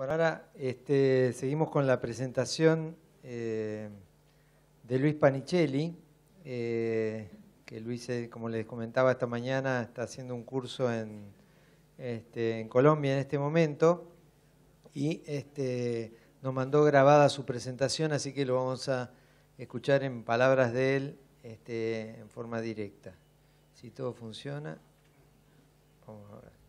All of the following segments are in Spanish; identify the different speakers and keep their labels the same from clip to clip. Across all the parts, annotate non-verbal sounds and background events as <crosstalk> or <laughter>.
Speaker 1: Por ahora este, seguimos con la presentación eh, de Luis Panichelli, eh, que Luis, eh, como les comentaba esta mañana, está haciendo un curso este, en, Colombia en este momento y este, nos mandó grabada su presentación, así que lo vamos a escuchar en palabras de él este, en forma directa. Si todo funciona, vamos a ver.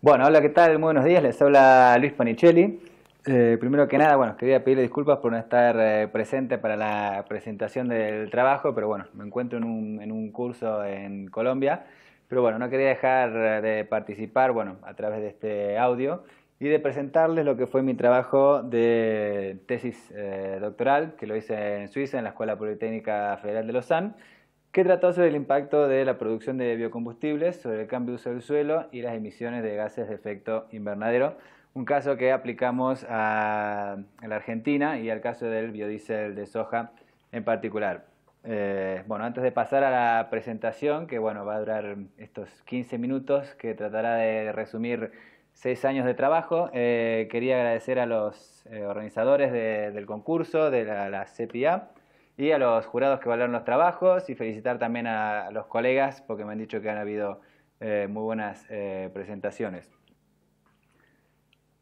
Speaker 1: Bueno, hola, ¿qué tal? Muy buenos días, les habla Luis Panicelli. Eh, primero que nada, bueno, quería pedirle disculpas por no estar eh, presente para la presentación del trabajo, pero bueno, me encuentro en un, en un, curso en Colombia, pero bueno, no quería dejar eh, de participar, bueno, a través de este audio y de presentarles lo que fue mi trabajo de tesis doctoral, que lo hice en Suiza, en la Escuela Politécnica Federal de Lausanne, que sobre del impacto de la producción de biocombustibles sobre el cambio de uso del suelo y las emisiones de gases de efecto invernadero, un caso que aplicamos a la Argentina y al caso del biodiesel de soja en particular. Eh, bueno, antes de pasar a la presentación, que bueno, va a durar estos 15 minutos, que tratará de resumir seis años de trabajo, eh, quería agradecer a los eh, organizadores del concurso, de la, la CPA, y a los jurados que valoraron los trabajos y felicitar también a los colegas porque me han dicho que han habido eh, muy buenas eh, presentaciones.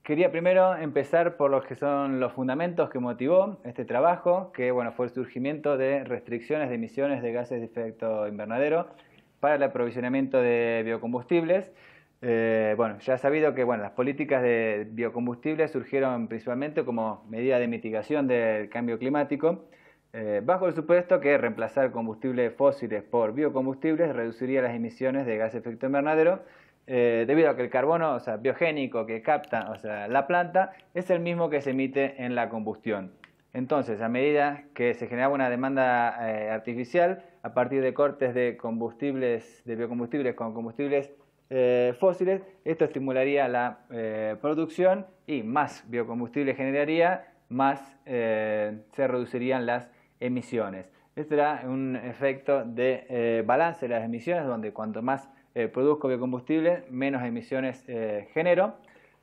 Speaker 1: Quería primero empezar por los que son los fundamentos que motivó este trabajo, que bueno, fue el surgimiento de restricciones de emisiones de gases de efecto invernadero para el aprovisionamiento de biocombustibles. Eh, ya ha sabido que las políticas de biocombustibles surgieron principalmente como medida de mitigación del cambio climático eh, bajo el supuesto que reemplazar combustibles fósiles por biocombustibles reduciría las emisiones de gas efecto invernadero, eh, debido a que el carbono o sea, biogénico que capta la planta es el mismo que se emite en la combustión. Entonces, a medida que se generaba una demanda eh, artificial a partir de cortes de combustibles, de biocombustibles con combustibles fósiles, esto estimularía la producción y más biocombustible generaría, más se reducirían las emisiones. Este era un efecto de eh, balance de las emisiones, donde cuanto más eh, produzco biocombustible, menos emisiones eh, genero.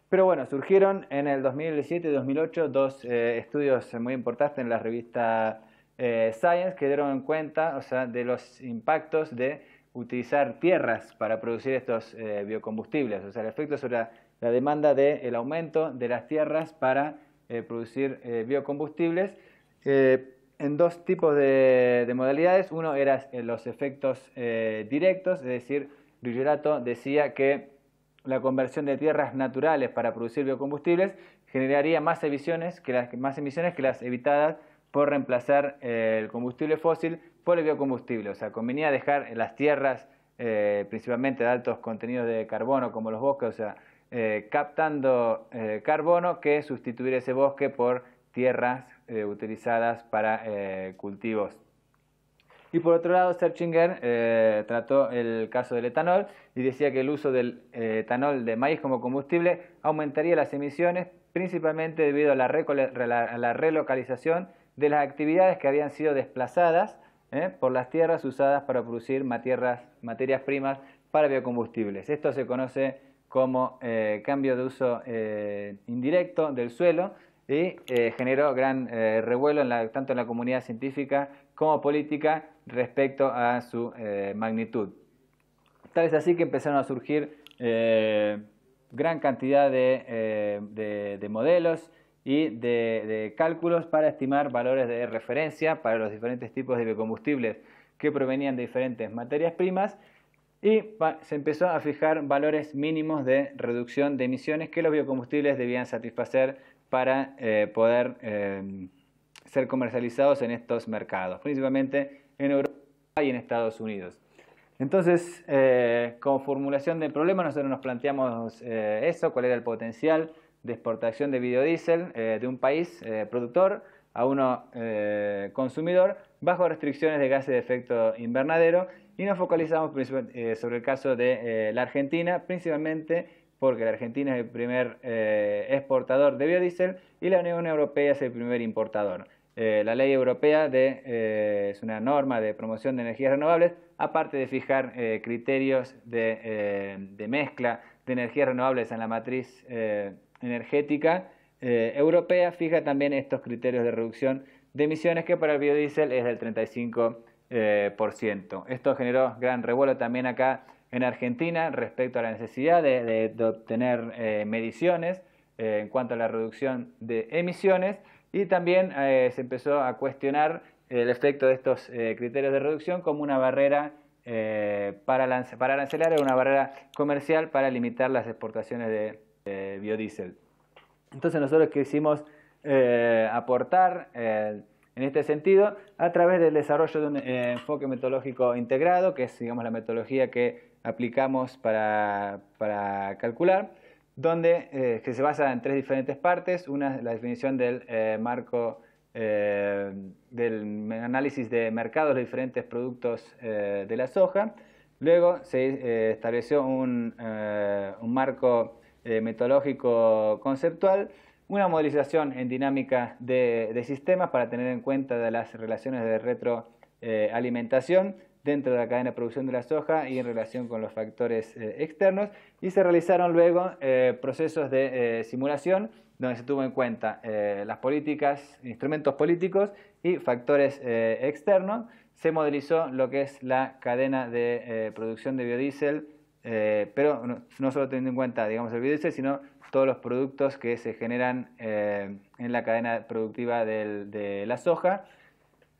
Speaker 1: Pero bueno, surgieron en el 2007 y 2008 dos estudios muy importantes en la revista Science que dieron cuenta o sea, de los impactos de utilizar tierras para producir estos biocombustibles, o sea, el efecto sobre la, demanda del aumento de las tierras para producir biocombustibles en dos tipos de, modalidades. Uno era eh, los efectos eh, directos, es decir, Riorato decía que la conversión de tierras naturales para producir biocombustibles generaría más emisiones que las, más emisiones que las evitadas por reemplazar eh, el combustible fósil por el biocombustible. O sea, convenía dejar las tierras principalmente de altos contenidos de carbono como los bosques, o sea, captando carbono que sustituir ese bosque por tierras eh, utilizadas para eh, cultivos. Y por otro lado, Serchinger eh, trató el caso del etanol y decía que el uso del etanol de maíz como combustible aumentaría las emisiones, principalmente debido a la, relocalización de las actividades que habían sido desplazadas por las tierras usadas para producir materias primas para biocombustibles. Esto se conoce como cambio de uso indirecto del suelo y eh, generó gran eh, revuelo tanto en la comunidad científica como política respecto a su eh, magnitud. Tal es así que empezaron a surgir gran cantidad de, modelos y de, cálculos para estimar valores de referencia para los diferentes tipos de biocombustibles que provenían de diferentes materias primas y se empezó a fijar valores mínimos de reducción de emisiones que los biocombustibles debían satisfacer para eh, poder em, ser comercializados en estos mercados, principalmente en Europa y en Estados Unidos. Entonces, eh, como formulación del problema, nosotros nos planteamos eh, eso, cuál era el potencial de exportación de biodiesel eh, de un país productor a uno consumidor bajo restricciones de gases de efecto invernadero y nos focalizamos sobre el caso de la Argentina, principalmente porque la Argentina es el primer eh, exportador de biodiesel y la Unión Europea es el primer importador. Eh, la ley europea de, eh, es una norma de promoción de energías renovables, aparte de fijar criterios de, mezcla de energías renovables en la matriz energética europea, fija también estos criterios de reducción de emisiones que para el biodiesel es del 35%. Esto generó gran revuelo también acá en Argentina respecto a la necesidad de, obtener eh, mediciones eh, en cuanto a la reducción de emisiones y también eh, se empezó a cuestionar el efecto de estos criterios de reducción como una barrera para, para una barrera comercial para limitar las exportaciones de biodiesel. Entonces nosotros quisimos aportar en este sentido, a través del desarrollo de un enfoque metodológico integrado, que es la metodología que aplicamos para, calcular, donde, eh, que se basa en tres diferentes partes. Una es la definición del eh, marco eh, del análisis de mercados de diferentes productos de la soja. Luego se estableció un, marco metodológico conceptual una modelización en dinámica de, de, sistemas para tener en cuenta de las relaciones de retroalimentación dentro de la cadena de producción de la soja y en relación con los factores eh, externos. Y se realizaron luego eh, procesos de eh, simulación donde se tuvo en cuenta las políticas, instrumentos políticos y factores externos. Se modelizó lo que es la cadena de producción de biodiesel, pero no, solo teniendo en cuenta el biodiesel, sino todos los productos que se generan en la cadena productiva de la soja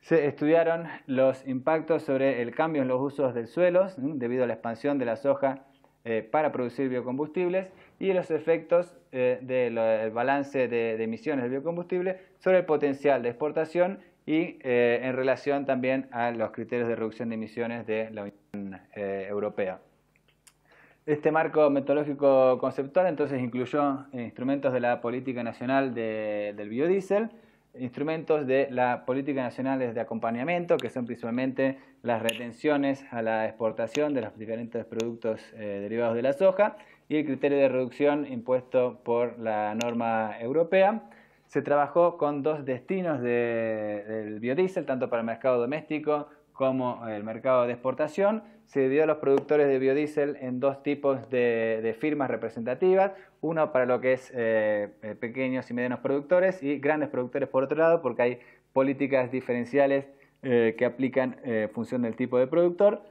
Speaker 1: se estudiaron los impactos sobre el cambio en los usos del suelo debido a la expansión de la soja eh, para producir biocombustibles y los efectos eh, del balance de, emisiones de biocombustible sobre el potencial de exportación y eh, en relación también a los criterios de reducción de emisiones de la Unión Europea. Este marco metodológico conceptual entonces incluyó instrumentos de la política nacional del biodiesel, instrumentos de la política nacional de acompañamiento, que son principalmente las retenciones a la exportación de los diferentes productos eh, derivados de la soja y el criterio de reducción impuesto por la norma europea. Se trabajó con dos destinos del biodiesel, tanto para el mercado doméstico como el mercado de exportación, se dividió a los productores de biodiesel en dos tipos de, firmas representativas, uno para lo que es eh, eh, pequeños y medianos productores y grandes productores por otro lado, porque hay políticas diferenciales eh, que aplican en función del tipo de productor.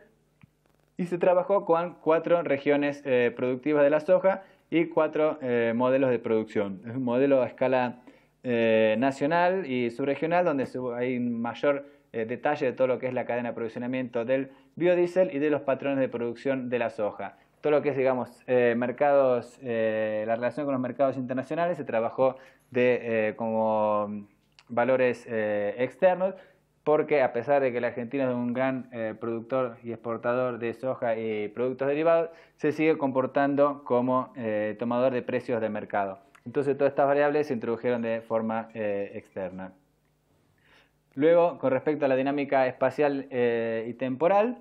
Speaker 1: Y se trabajó con cuatro regiones productivas de la soja y cuatro modelos de producción. Es un modelo a escala nacional y subregional donde hay mayor eh, detalle de todo lo que es la cadena de aprovisionamiento del biodiesel y de los patrones de producción de la soja. Todo lo que es, digamos, eh, mercados, eh, la relación con los mercados internacionales se trabajó de, como valores externos, porque a pesar de que la Argentina es un gran productor y exportador de soja y productos derivados, se sigue comportando como tomador de precios de mercado. Entonces todas estas variables se introdujeron de forma externa. Luego, con respecto a la dinámica espacial eh, y temporal,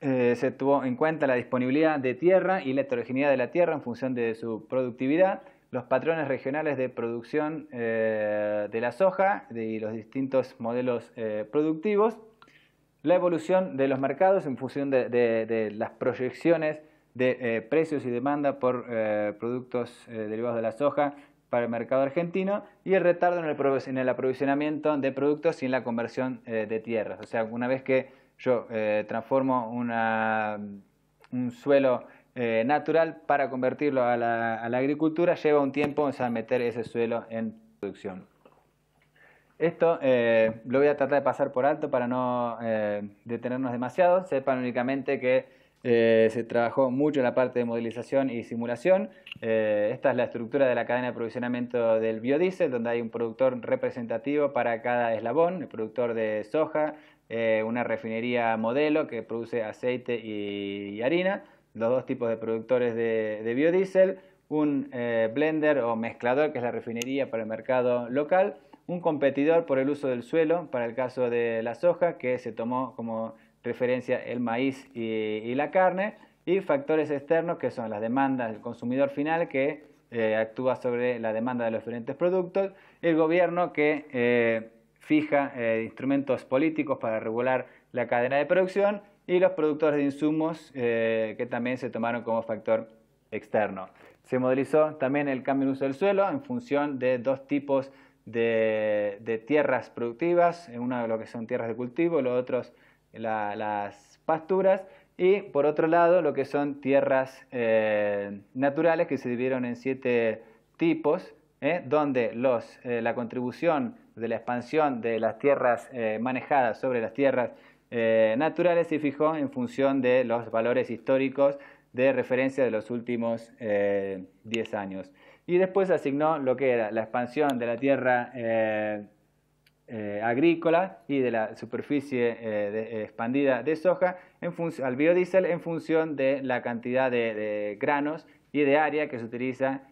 Speaker 1: eh, se tuvo en cuenta la disponibilidad de tierra y la heterogeneidad de la tierra en función de su productividad, los patrones regionales de producción eh, de la soja y los distintos modelos productivos, la evolución de los mercados en función de las proyecciones de precios y demanda por productos derivados de la soja para el mercado argentino y el retardo en el, aprovisionamiento de productos y en la conversión eh, de tierras. O sea, una vez que yo eh, transformo un suelo eh, natural para convertirlo a la, agricultura, lleva un tiempo meter ese suelo en producción. Esto lo voy a tratar de pasar por alto para no detenernos demasiado. Sepan únicamente que eh, se trabajó mucho en la parte de modelización y simulación. Eh, esta es la estructura de la cadena de aprovisionamiento del biodiesel, donde hay un productor representativo para cada eslabón, el productor de soja, eh, una refinería modelo que produce aceite y, harina, los dos tipos de productores de, de biodiesel, un blender o mezclador, que es la refinería para el mercado local, un competidor por el uso del suelo, para el caso de la soja, que se tomó como referencia el maíz y, la carne, y factores externos que son las demandas del consumidor final que eh, actúa sobre la demanda de los diferentes productos, el gobierno que eh, fija eh, instrumentos políticos para regular la cadena de producción y los productores de insumos que también se tomaron como factor externo. Se modelizó también el cambio en uso del suelo en función de dos tipos de, tierras productivas, una lo que son tierras de cultivo, los otros las pasturas y por otro lado lo que son tierras eh, naturales que se dividieron en siete tipos, ¿eh? donde los, eh, la contribución de la expansión de las tierras manejadas sobre las tierras naturales se fijó en función de los valores históricos de referencia de los últimos 10 años. Y después asignó lo que era la expansión de la tierra eh, agrícola y de la superficie eh, eh, expandida de soja al biodiesel en función de la cantidad de, granos y de área que se utiliza,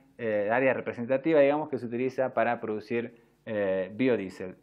Speaker 1: área representativa, digamos, que se utiliza para producir biodiesel.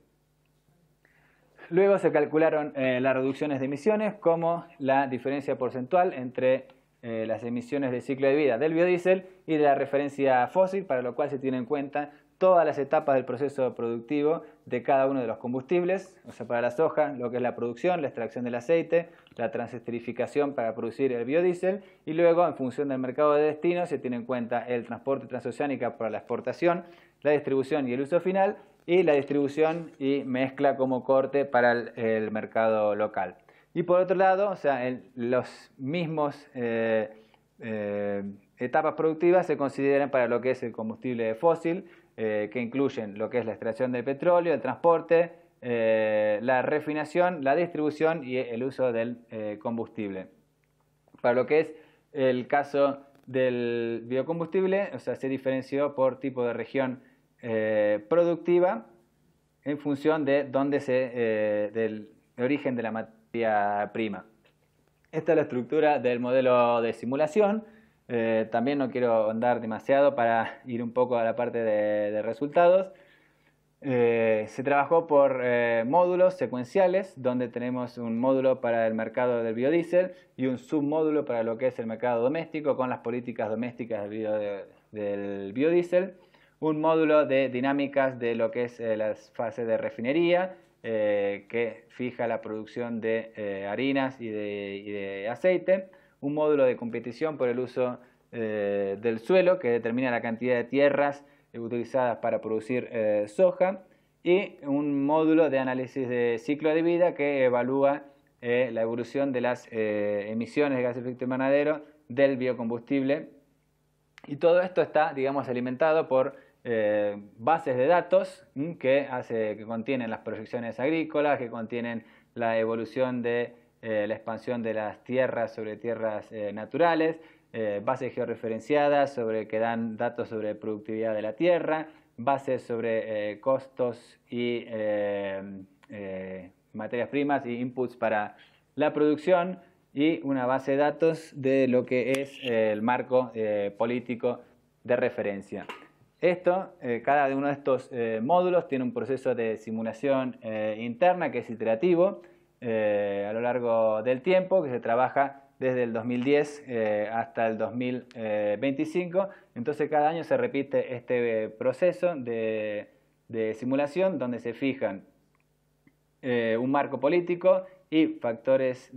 Speaker 1: Luego se calcularon las reducciones de emisiones como la diferencia porcentual entre las emisiones del ciclo de vida del biodiesel y de la referencia fósil, para lo cual se tiene en cuenta todas las etapas del proceso productivo de cada uno de los combustibles, o sea, para la soja, lo que es la producción, la extracción del aceite, la transesterificación para producir el biodiesel, y luego, en función del mercado de destino, se tiene en cuenta el transporte transoceánico para la exportación, la distribución y el uso final, y la distribución y mezcla como corte para el, mercado local. Y por otro lado, o sea, los mismos... Eh, eh, etapas productivas se consideran para lo que es el combustible fósil, eh, que incluyen lo que es la extracción del petróleo, el transporte, eh, la refinación, la distribución y el uso del eh, combustible. Para lo que es el caso del biocombustible, o sea, se diferenció por tipo de región productiva en función de dónde se, del origen de la materia prima. Esta es la estructura del modelo de simulación eh, también no quiero andar demasiado para ir un poco a la parte de, resultados. Eh, se trabajó por eh, módulos secuenciales, donde tenemos un módulo para el mercado del biodiesel y un submódulo para lo que es el mercado doméstico con las políticas domésticas del, biodiesel, un módulo de dinámicas de lo que es las fases de refinería, que fija la producción de harinas y de aceite, un módulo de competición por el uso eh, del suelo que determina la cantidad de tierras utilizadas para producir eh, soja y un módulo de análisis de ciclo de vida que evalúa eh, la evolución de las emisiones de gases de efecto invernadero del biocombustible. Y todo esto está, digamos, alimentado por bases de datos mm, que, hace, que contienen las proyecciones agrícolas, que contienen la evolución de eh, la expansión de las tierras sobre tierras eh, naturales, eh, bases georreferenciadas sobre que dan datos sobre productividad de la tierra, bases sobre costos y materias primas y inputs para la producción y una base de datos de lo que es el marco político de referencia. Esto, cada uno de estos módulos tiene un proceso de simulación interna que es iterativo eh, a lo largo del tiempo, que se trabaja desde el 2010 eh, hasta el 2025. Entonces cada año se repite este eh, proceso de, simulación donde se fijan un marco político y factores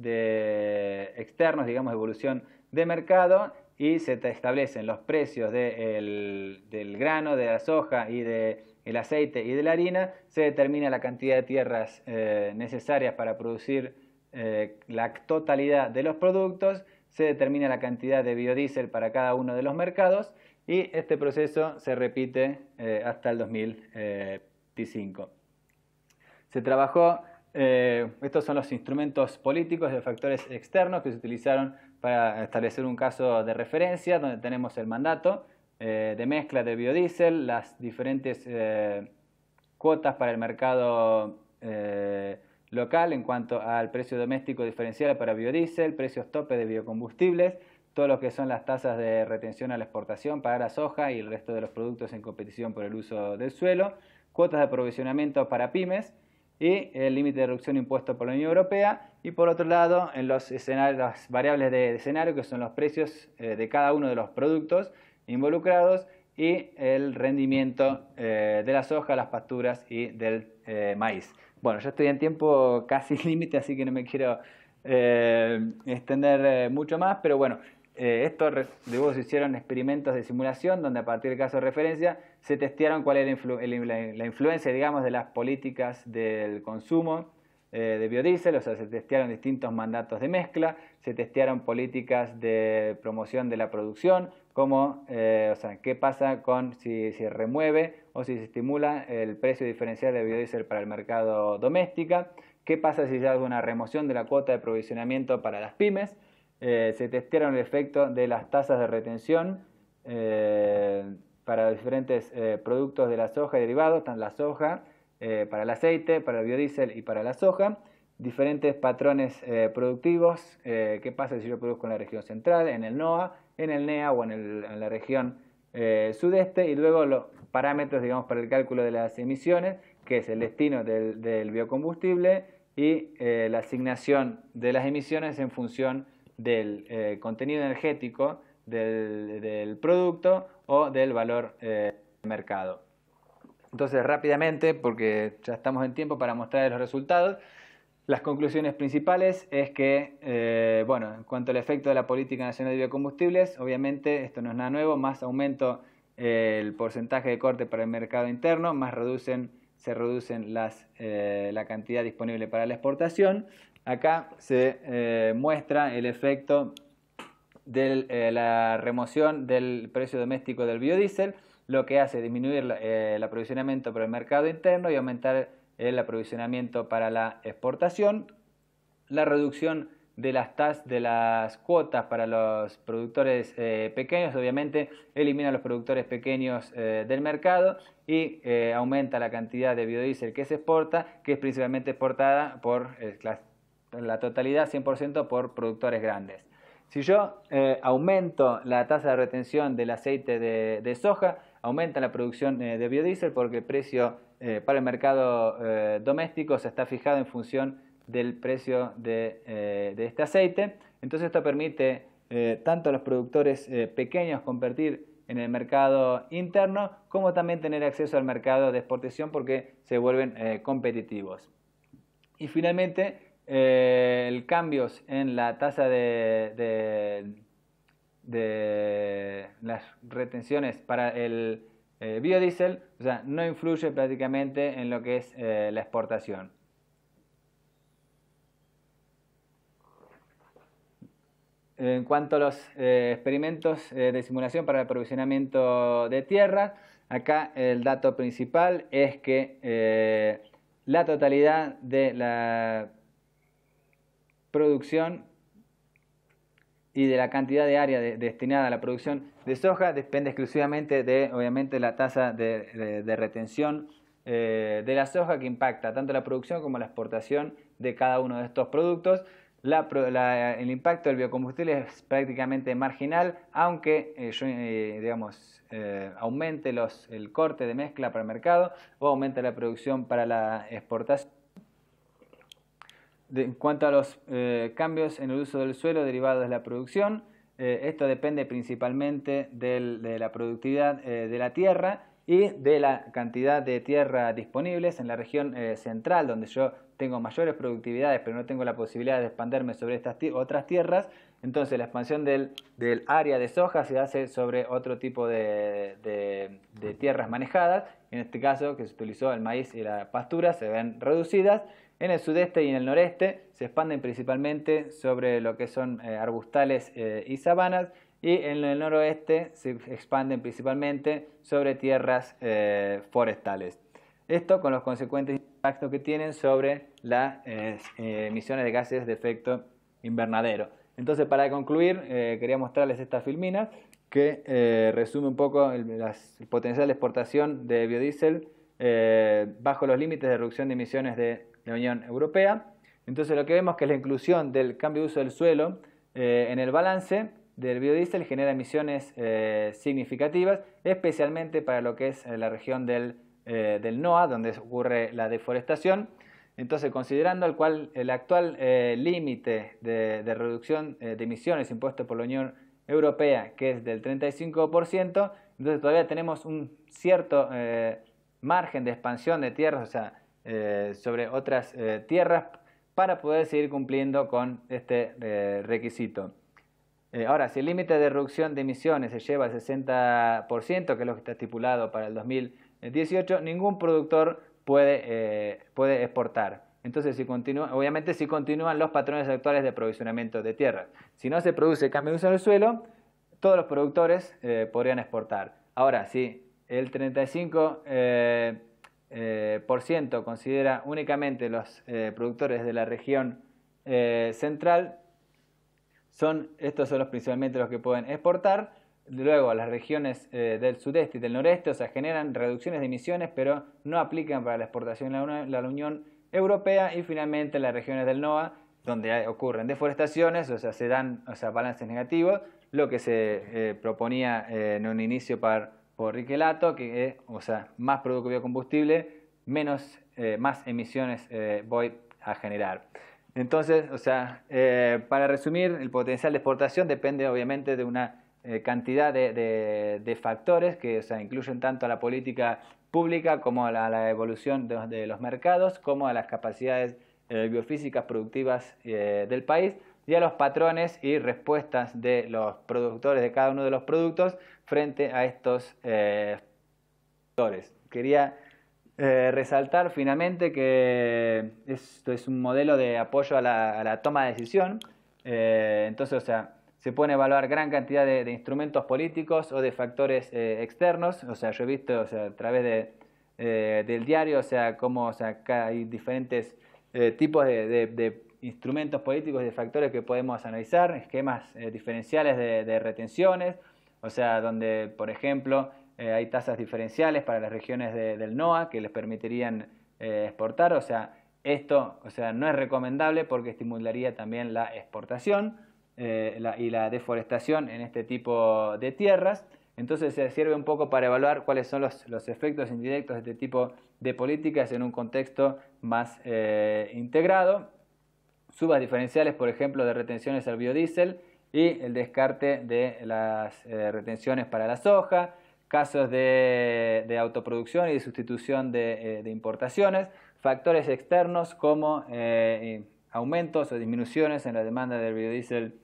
Speaker 1: externos, digamos, evolución de mercado y se establecen los precios del grano, de la soja y de el aceite y de la harina, se determina la cantidad de tierras eh, necesarias para producir eh, la totalidad de los productos, se determina la cantidad de biodiesel para cada uno de los mercados y este proceso se repite eh, hasta el 2025. Se trabajó, estos son los instrumentos políticos de factores externos que se utilizaron para establecer un caso de referencia donde tenemos el mandato, eh, de mezcla de biodiesel, las diferentes eh, cuotas para el mercado eh, local en cuanto al precio doméstico diferencial para biodiesel, precios tope de biocombustibles, todo lo que son las tasas de retención a la exportación para la soja y el resto de los productos en competición por el uso del suelo, cuotas de aprovisionamiento para pymes y el límite de reducción impuesto por la Unión Europea y por otro lado en los escenarios, las variables de escenario que son los precios de cada uno de los productos involucrados y el rendimiento eh, de la soja, las pasturas y del eh, maíz. Bueno, yo estoy en tiempo <laughs> casi límite, así que no me quiero eh, extender mucho más, pero bueno, estos dibujos hicieron experimentos de simulación donde a partir del caso de referencia se testearon cuál era la, la, influencia, digamos, de las políticas del consumo de biodiesel, o sea, se testearon distintos mandatos de mezcla, se testearon políticas de promoción de la producción, eh, qué pasa con si se remueve o si se estimula el precio diferencial de biodiesel para el mercado doméstica, qué pasa si se hace una remoción de la cuota de provisionamiento para las pymes, eh, se testearon el efecto de las tasas de retención eh, para diferentes productos de la soja y derivados, tanto la soja, para el aceite, para el biodiesel y para la soja, diferentes patrones productivos, qué pasa si yo produzco en la región central, en el NOAA en el NEA o en, la región eh, sudeste y luego los parámetros, digamos, para el cálculo de las emisiones, que es el destino del, biocombustible y eh, la asignación de las emisiones en función del eh, contenido energético del, producto o del valor de mercado. Entonces, rápidamente, porque ya estamos en tiempo para mostrar los resultados, las conclusiones principales es que, eh, bueno, en cuanto al efecto de la política nacional de biocombustibles, obviamente esto no es nada nuevo, más aumento eh, el porcentaje de corte para el mercado interno, más reducen, se reducen las, eh, la cantidad disponible para la exportación. Acá se muestra el efecto de la remoción del precio doméstico del biodiesel, lo que hace disminuir el aprovisionamiento para el mercado interno y aumentar el aprovisionamiento para la exportación, la reducción de las tasas de las cuotas para los productores eh, pequeños, obviamente elimina a los productores pequeños eh, del mercado y eh, aumenta la cantidad de biodiesel que se exporta, que es principalmente exportada por la, totalidad 100% por productores grandes. Si yo aumento la tasa de retención del aceite de soja, aumenta la producción de biodiesel porque el precio eh, para el mercado eh, doméstico se está fijado en función del precio de, eh, este aceite. Entonces esto permite tanto a los productores pequeños competir en el mercado interno como también tener acceso al mercado de exportación porque se vuelven competitivos. Y finalmente, el cambios en la tasa de las retenciones para el eh, biodiesel, o sea, no influye prácticamente en lo que es eh, la exportación. En cuanto a los eh, experimentos de simulación para el aprovisionamiento de tierra, acá el dato principal es que la totalidad de la producción y de la cantidad de área destinada a la producción de soja depende exclusivamente de, obviamente, la tasa de, retención eh, de la soja que impacta tanto la producción como la exportación de cada uno de estos productos. el impacto del biocombustible es prácticamente marginal, aunque eh, eh, aumente el corte de mezcla para el mercado o aumente la producción para la exportación en cuanto a los eh, cambios en el uso del suelo derivados de la producción, eh, esto depende principalmente de la productividad eh, de la tierra y de la cantidad de tierra disponibles en la región central, donde yo tengo mayores productividades, pero no tengo la posibilidad de expandirme sobre otras tierras. Entonces la expansión del, área de soja se hace sobre otro tipo de tierras manejadas. En este caso, que se utilizó el maíz y la pastura, se ven reducidas en el sudeste y en el noreste se expanden principalmente sobre lo que son eh, arbustales eh, y sabanas y en el noroeste se expanden principalmente sobre tierras eh, forestales. Esto con los consecuentes impactos que tienen sobre las emisiones de gases de efecto invernadero. Entonces, para concluir, quería mostrarles esta filmina que resume un poco el, el potencial de exportación de biodiesel eh, bajo los límites de reducción de emisiones de la Unión Europea. Entonces lo que vemos que la inclusión del cambio de uso del suelo eh, en el balance del biodiesel genera emisiones eh, significativas, especialmente para lo que es la región del, del, NOA, donde ocurre la deforestación. Entonces, considerando el, cual, el actual límite de, reducción de emisiones impuesto por la Unión Europea, que es del 35%, entonces todavía tenemos un cierto margen de expansión de tierras, o sea, eh, sobre otras eh, tierras para poder seguir cumpliendo con este eh, requisito. ahora, si el límite de reducción de emisiones se lleva al 60%, que es lo que está estipulado para el 2018, ningún productor puede, puede exportar. Entonces, si continúa, obviamente si continúan los patrones actuales de aprovisionamiento de tierras. Si no se produce cambio de uso del suelo, todos los productores podrían exportar. Ahora, si el 35% eh, eh, considera únicamente los eh, productores de la región central, son, estos son los principalmente los que pueden exportar, luego las regiones del sudeste y del noreste, o sea, generan reducciones de emisiones, pero no aplican para la exportación a la, Unión Europea y finalmente las regiones del NOA, donde ocurren deforestaciones, o sea, se dan sea, balances negativos, lo que se proponía en un inicio para por riquelato, que es, o sea, más producto biocombustible, menos, eh, más emisiones eh, voy a generar. Entonces, o sea, eh, para resumir, el potencial de exportación depende obviamente de una cantidad de, factores que o incluyen tanto a la política pública como a la, evolución de, de, los mercados, como a las capacidades biofísicas productivas del país y a los patrones y respuestas de los productores de cada uno de los productos frente a estos factores. Eh, Quería eh, resaltar finalmente que esto es un modelo de apoyo a la, toma de decisión. Eh, entonces, o sea, se pueden evaluar gran cantidad de, instrumentos políticos o de factores externos. O sea, yo he visto o sea, a través de, del diario, o sea, cómo hay diferentes tipos de, instrumentos políticos y de factores que podemos analizar, esquemas diferenciales de, retenciones, o sea, donde, por ejemplo, eh, hay tasas diferenciales para las regiones del NOA que les permitirían eh, exportar. O sea, esto o sea, no es recomendable porque estimularía también la exportación eh, y la deforestación en este tipo de tierras. Entonces se sirve un poco para evaluar cuáles son los, los, efectos indirectos de este tipo de políticas en un contexto más integrado. Subas diferenciales, por ejemplo, de retenciones al biodiesel y el descarte de las eh, retenciones para la soja, casos de, autoproducción y de sustitución de, eh, importaciones, factores externos como eh, aumentos o disminuciones en la demanda del biodiesel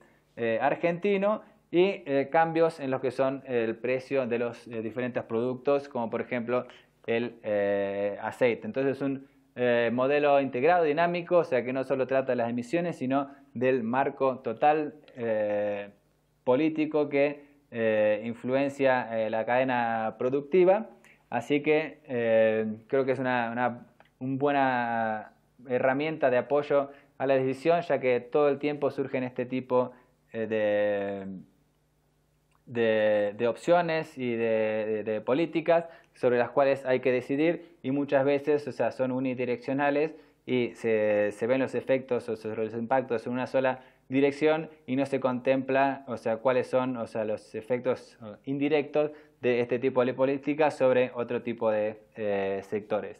Speaker 1: argentino y cambios en lo que son el precio de los diferentes productos, como por ejemplo el aceite. Entonces, un eh, modelo integrado, dinámico, o sea que no solo trata de las emisiones, sino del marco total eh, político que eh, influencia la cadena productiva. Así que creo que es una, buena herramienta de apoyo a la decisión, ya que todo el tiempo surgen este tipo de, opciones y de políticas sobre las cuales hay que decidir y muchas veces o sea, son unidireccionales y se, se ven los efectos o los impactos en una sola dirección y no se contempla o sea, cuáles son los efectos indirectos de este tipo de política sobre otro tipo de eh, sectores.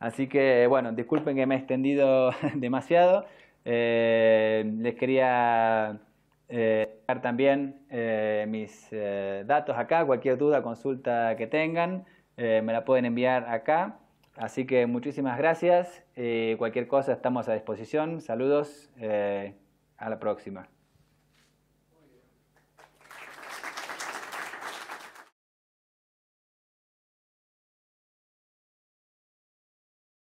Speaker 1: Así que, bueno, disculpen que me he extendido <laughs> demasiado. Eh, les quería eh, dar también mis datos acá, cualquier duda, consulta que tengan. Eh, me la pueden enviar acá. Así que muchísimas gracias. Eh, cualquier cosa estamos a disposición. Saludos. Eh, a la próxima.